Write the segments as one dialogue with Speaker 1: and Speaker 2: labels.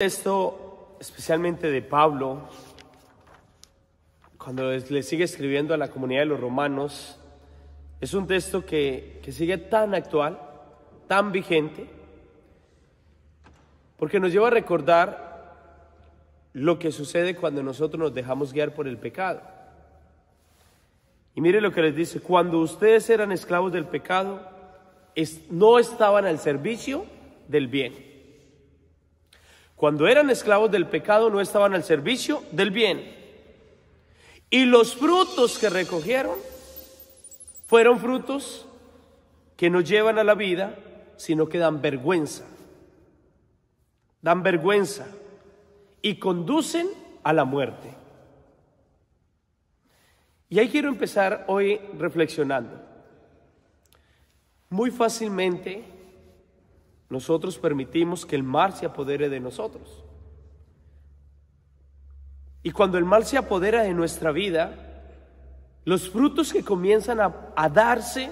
Speaker 1: texto especialmente de Pablo, cuando le sigue escribiendo a la comunidad de los romanos, es un texto que, que sigue tan actual, tan vigente, porque nos lleva a recordar lo que sucede cuando nosotros nos dejamos guiar por el pecado. Y mire lo que les dice, cuando ustedes eran esclavos del pecado, no estaban al servicio del bien cuando eran esclavos del pecado no estaban al servicio del bien. Y los frutos que recogieron fueron frutos que no llevan a la vida, sino que dan vergüenza. Dan vergüenza y conducen a la muerte. Y ahí quiero empezar hoy reflexionando. Muy fácilmente nosotros permitimos que el mal se apodere de nosotros. Y cuando el mal se apodera de nuestra vida, los frutos que comienzan a, darse,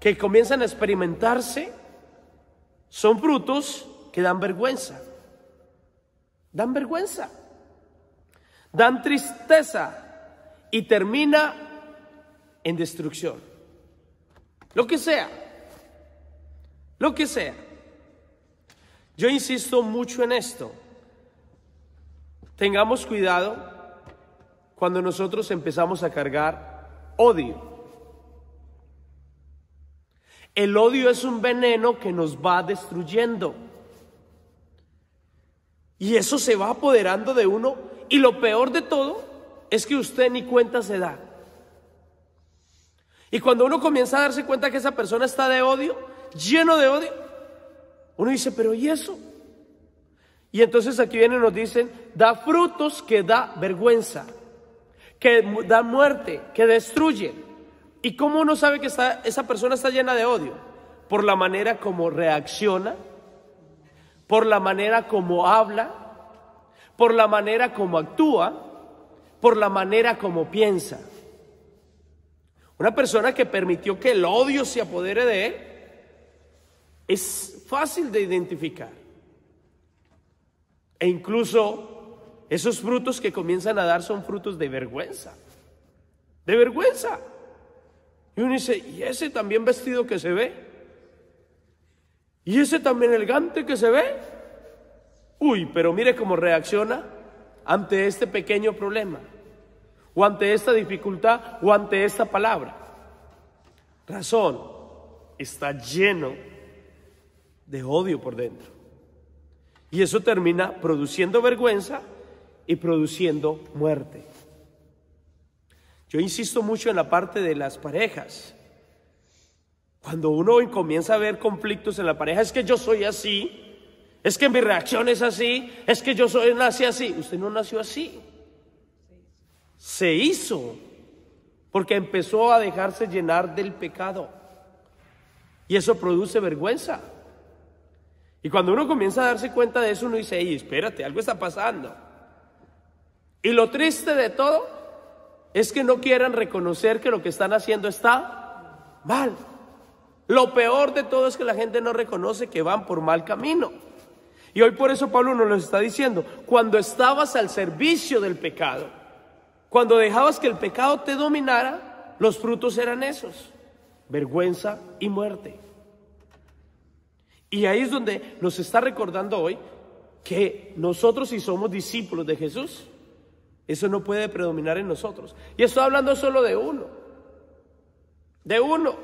Speaker 1: que comienzan a experimentarse, son frutos que dan vergüenza. Dan vergüenza. Dan tristeza y termina en destrucción. Lo que sea. Lo que sea. Yo insisto mucho en esto. Tengamos cuidado cuando nosotros empezamos a cargar odio. El odio es un veneno que nos va destruyendo. Y eso se va apoderando de uno. Y lo peor de todo es que usted ni cuenta se da. Y cuando uno comienza a darse cuenta que esa persona está de odio, lleno de odio, uno dice, pero ¿y eso? Y entonces aquí vienen y nos dicen, da frutos que da vergüenza, que da muerte, que destruye. ¿Y cómo uno sabe que esa persona está llena de odio? Por la manera como reacciona, por la manera como habla, por la manera como actúa, por la manera como piensa. Una persona que permitió que el odio se apodere de él es fácil de identificar. E incluso esos frutos que comienzan a dar son frutos de vergüenza. De vergüenza. Y uno dice, ¿y ese también vestido que se ve? ¿Y ese también elegante que se ve? Uy, pero mire cómo reacciona ante este pequeño problema, o ante esta dificultad, o ante esta palabra. Razón, está lleno de odio por dentro. Y eso termina produciendo vergüenza y produciendo muerte. Yo insisto mucho en la parte de las parejas. Cuando uno comienza a ver conflictos en la pareja, es que yo soy así, es que mi reacción es así, es que yo soy, nací así. Usted no nació así. Se hizo porque empezó a dejarse llenar del pecado. Y eso produce vergüenza. Y cuando uno comienza a darse cuenta de eso, uno dice, Ey, espérate, algo está pasando. Y lo triste de todo es que no quieran reconocer que lo que están haciendo está mal. Lo peor de todo es que la gente no reconoce que van por mal camino. Y hoy por eso Pablo nos lo está diciendo, cuando estabas al servicio del pecado, cuando dejabas que el pecado te dominara, los frutos eran esos, vergüenza y muerte. Y ahí es donde nos está recordando hoy que nosotros si somos discípulos de Jesús, eso no puede predominar en nosotros. Y estoy hablando solo de uno, de uno.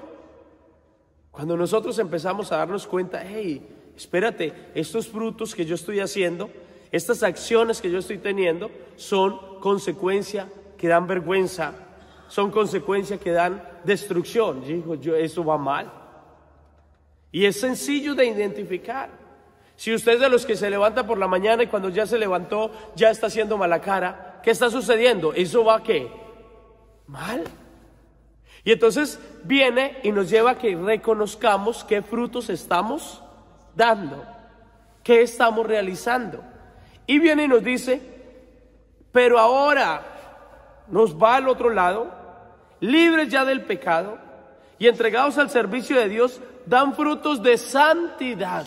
Speaker 1: Cuando nosotros empezamos a darnos cuenta, hey, espérate, estos frutos que yo estoy haciendo, estas acciones que yo estoy teniendo, son consecuencia que dan vergüenza, son consecuencia que dan destrucción. Yo digo, yo, eso va mal. Y es sencillo de identificar. Si usted es de los que se levanta por la mañana y cuando ya se levantó ya está haciendo mala cara, ¿qué está sucediendo? ¿Eso va a qué? Mal. Y entonces viene y nos lleva a que reconozcamos qué frutos estamos dando, qué estamos realizando. Y viene y nos dice, pero ahora nos va al otro lado, libres ya del pecado y entregados al servicio de Dios dan frutos de santidad.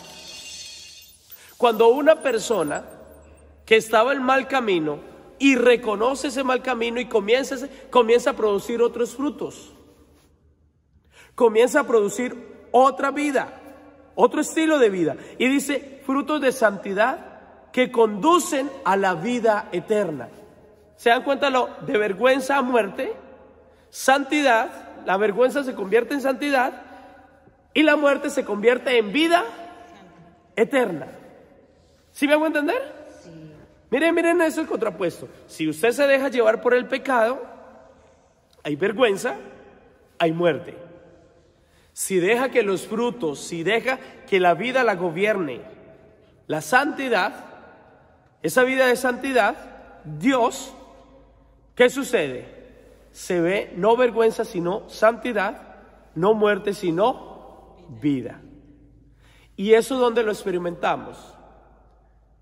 Speaker 1: Cuando una persona que estaba en mal camino y reconoce ese mal camino y comienza, comienza a producir otros frutos, comienza a producir otra vida, otro estilo de vida. Y dice, frutos de santidad que conducen a la vida eterna. ¿Se dan cuenta lo de vergüenza a muerte? Santidad, la vergüenza se convierte en santidad y la muerte se convierte en vida eterna. ¿Sí me hago entender? Miren, miren eso el contrapuesto. Si usted se deja llevar por el pecado, hay vergüenza, hay muerte. Si deja que los frutos, si deja que la vida la gobierne, la santidad, esa vida de santidad, Dios, ¿qué sucede? Se ve no vergüenza sino santidad, no muerte sino vida. ¿Y eso donde lo experimentamos?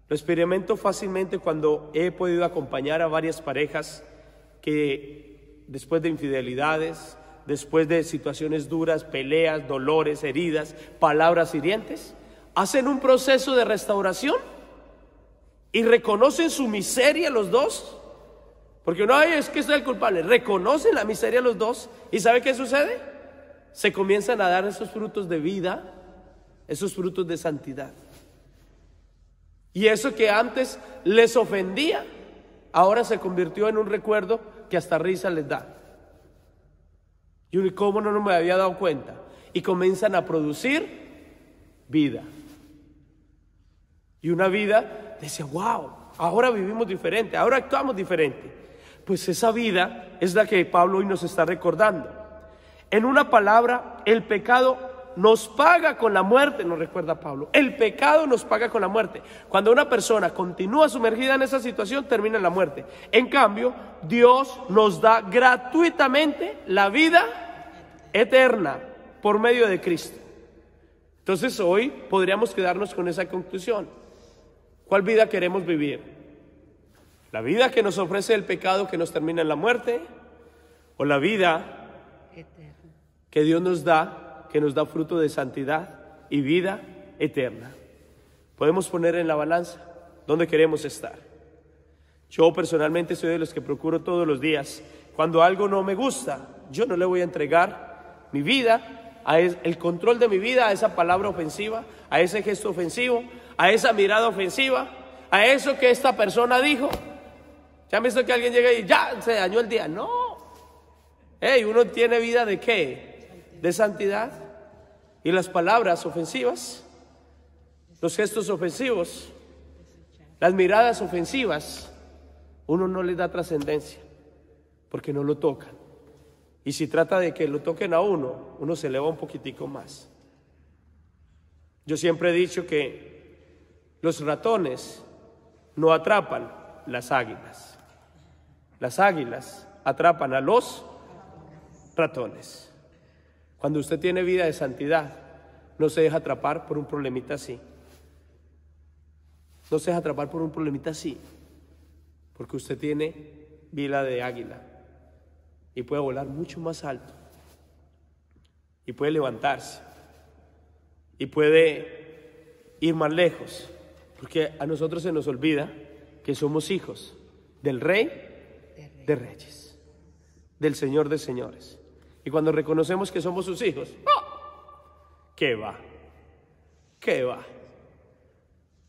Speaker 1: Lo experimento fácilmente cuando he podido acompañar a varias parejas que después de infidelidades, después de situaciones duras, peleas, dolores, heridas, palabras hirientes, hacen un proceso de restauración y reconocen su miseria los dos. Porque no es que sea el culpable, reconocen la miseria los dos y ¿sabe qué sucede? se comienzan a dar esos frutos de vida, esos frutos de santidad. Y eso que antes les ofendía, ahora se convirtió en un recuerdo que hasta risa les da. Y cómo no me había dado cuenta. Y comienzan a producir vida. Y una vida dice, wow, ahora vivimos diferente, ahora actuamos diferente. Pues esa vida es la que Pablo hoy nos está recordando. En una palabra, el pecado nos paga con la muerte, nos recuerda Pablo. El pecado nos paga con la muerte. Cuando una persona continúa sumergida en esa situación, termina en la muerte. En cambio, Dios nos da gratuitamente la vida eterna por medio de Cristo. Entonces hoy podríamos quedarnos con esa conclusión. ¿Cuál vida queremos vivir? ¿La vida que nos ofrece el pecado que nos termina en la muerte? ¿O la vida que Dios nos da, que nos da fruto de santidad y vida eterna. Podemos poner en la balanza dónde queremos estar. Yo personalmente soy de los que procuro todos los días. Cuando algo no me gusta, yo no le voy a entregar mi vida, a el control de mi vida a esa palabra ofensiva, a ese gesto ofensivo, a esa mirada ofensiva, a eso que esta persona dijo. ¿Ya han visto que alguien llega y ya se dañó el día? No. Hey, uno tiene vida de qué? de santidad y las palabras ofensivas, los gestos ofensivos, las miradas ofensivas, uno no le da trascendencia porque no lo tocan. Y si trata de que lo toquen a uno, uno se eleva un poquitico más. Yo siempre he dicho que los ratones no atrapan las águilas. Las águilas atrapan a los ratones. Cuando usted tiene vida de santidad, no se deja atrapar por un problemita así. No se deja atrapar por un problemita así. Porque usted tiene vida de águila y puede volar mucho más alto. Y puede levantarse. Y puede ir más lejos. Porque a nosotros se nos olvida que somos hijos del rey de reyes, del señor de señores. Y cuando reconocemos que somos sus hijos, ¡oh! ¿qué va? ¿Qué va?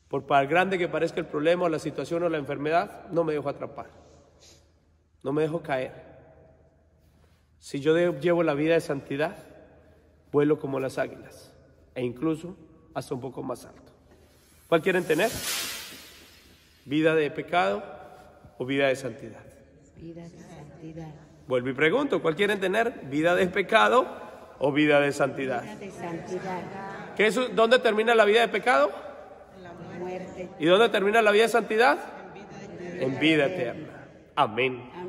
Speaker 1: Por el grande que parezca el problema o la situación o la enfermedad, no me dejo atrapar. No me dejo caer. Si yo llevo la vida de santidad, vuelo como las águilas e incluso hasta un poco más alto. ¿Cuál quieren tener? ¿Vida de pecado o vida de santidad? Vida de santidad. Vuelvo y pregunto, ¿cuál quieren tener? ¿Vida de pecado o vida de santidad? Vida es, ¿Dónde termina la vida de pecado? La muerte. ¿Y dónde termina la vida de santidad? En vida, eterna. Amén.